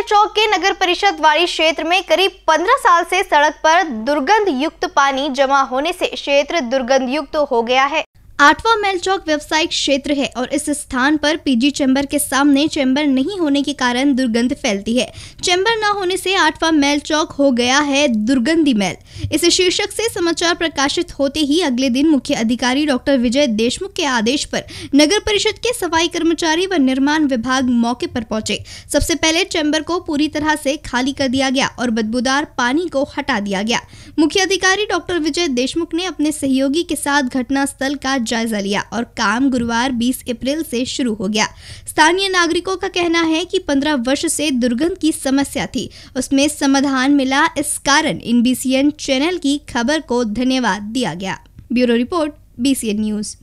पटेल चौक के नगर परिषद वाली क्षेत्र में करीब 15 साल से सड़क पर दुर्गंध युक्त पानी जमा होने से क्षेत्र दुर्गंध युक्त हो गया है आठवा मेल चौक व्यवसायिक क्षेत्र है और इस स्थान पर पीजी चैम्बर के सामने चैम्बर नहीं होने के कारण दुर्गंध फैलती है चैम्बर न होने से आठवा मेल चौक हो गया है दुर्गंधी मेल इस शीर्षक से समाचार प्रकाशित होते ही अगले दिन मुख्य अधिकारी डॉक्टर विजय देशमुख के आदेश पर नगर परिषद के सफाई कर्मचारी व निर्माण विभाग मौके पर पहुंचे सबसे पहले चैम्बर को पूरी तरह से खाली कर दिया गया और बदबूदार पानी को हटा दिया गया मुख्य अधिकारी डॉक्टर विजय देशमुख ने अपने सहयोगी के साथ घटना स्थल का जायजा लिया और काम गुरुवार 20 अप्रैल से शुरू हो गया स्थानीय नागरिकों का कहना है कि 15 वर्ष से दुर्गंध की समस्या थी उसमें समाधान मिला इस कारण इन बीसीएन चैनल की खबर को धन्यवाद दिया गया ब्यूरो रिपोर्ट बी न्यूज़